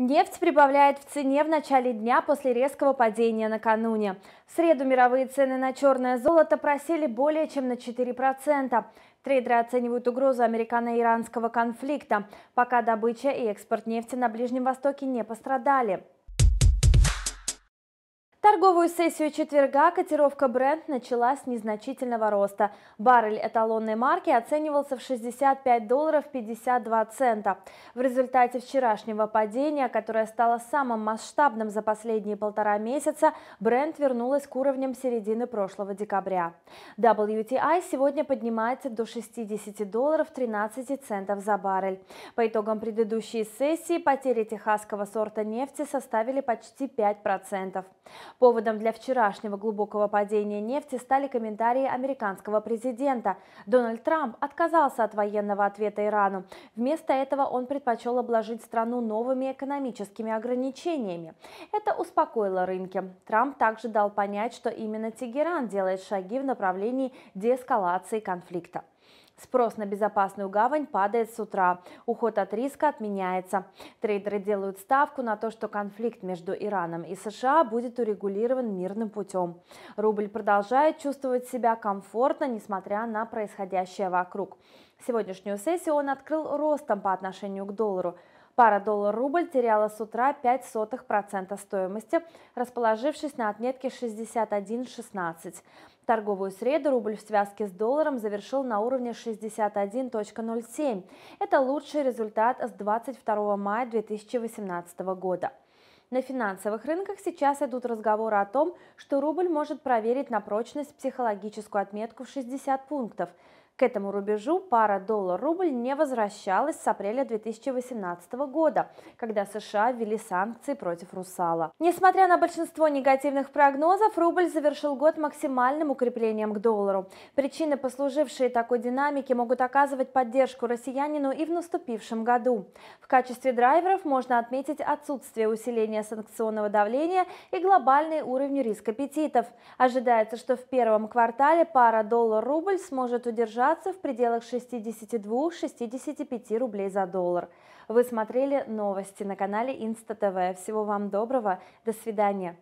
Нефть прибавляет в цене в начале дня после резкого падения накануне. В среду мировые цены на черное золото просели более чем на 4%. Трейдеры оценивают угрозу американо-иранского конфликта, пока добыча и экспорт нефти на Ближнем Востоке не пострадали. Торговую сессию четверга котировка бренд начала с незначительного роста. Баррель эталонной марки оценивался в 65 долларов 52 цента. В результате вчерашнего падения, которое стало самым масштабным за последние полтора месяца, бренд вернулась к уровням середины прошлого декабря. WTI сегодня поднимается до 60 долларов 13 центов за баррель. По итогам предыдущей сессии потери техасского сорта нефти составили почти 5%. Поводом для вчерашнего глубокого падения нефти стали комментарии американского президента. Дональд Трамп отказался от военного ответа Ирану. Вместо этого он предпочел обложить страну новыми экономическими ограничениями. Это успокоило рынки. Трамп также дал понять, что именно Тегеран делает шаги в направлении деэскалации конфликта. Спрос на безопасную гавань падает с утра. Уход от риска отменяется. Трейдеры делают ставку на то, что конфликт между Ираном и США будет урегулирован мирным путем. Рубль продолжает чувствовать себя комфортно, несмотря на происходящее вокруг. Сегодняшнюю сессию он открыл ростом по отношению к доллару – Пара доллар-рубль теряла с утра 0,05% стоимости, расположившись на отметке 61.16. Торговую среду рубль в связке с долларом завершил на уровне 61.07. Это лучший результат с 22 мая 2018 года. На финансовых рынках сейчас идут разговоры о том, что рубль может проверить на прочность психологическую отметку в 60 пунктов. К этому рубежу пара доллар-рубль не возвращалась с апреля 2018 года, когда США ввели санкции против «Русала». Несмотря на большинство негативных прогнозов, рубль завершил год максимальным укреплением к доллару. Причины, послужившие такой динамике, могут оказывать поддержку россиянину и в наступившем году. В качестве драйверов можно отметить отсутствие усиления санкционного давления и глобальный уровень риск аппетитов. Ожидается, что в первом квартале пара доллар-рубль сможет удержать остаться в пределах 62-65 рублей за доллар. Вы смотрели новости на канале Инста ТВ. Всего вам доброго. До свидания.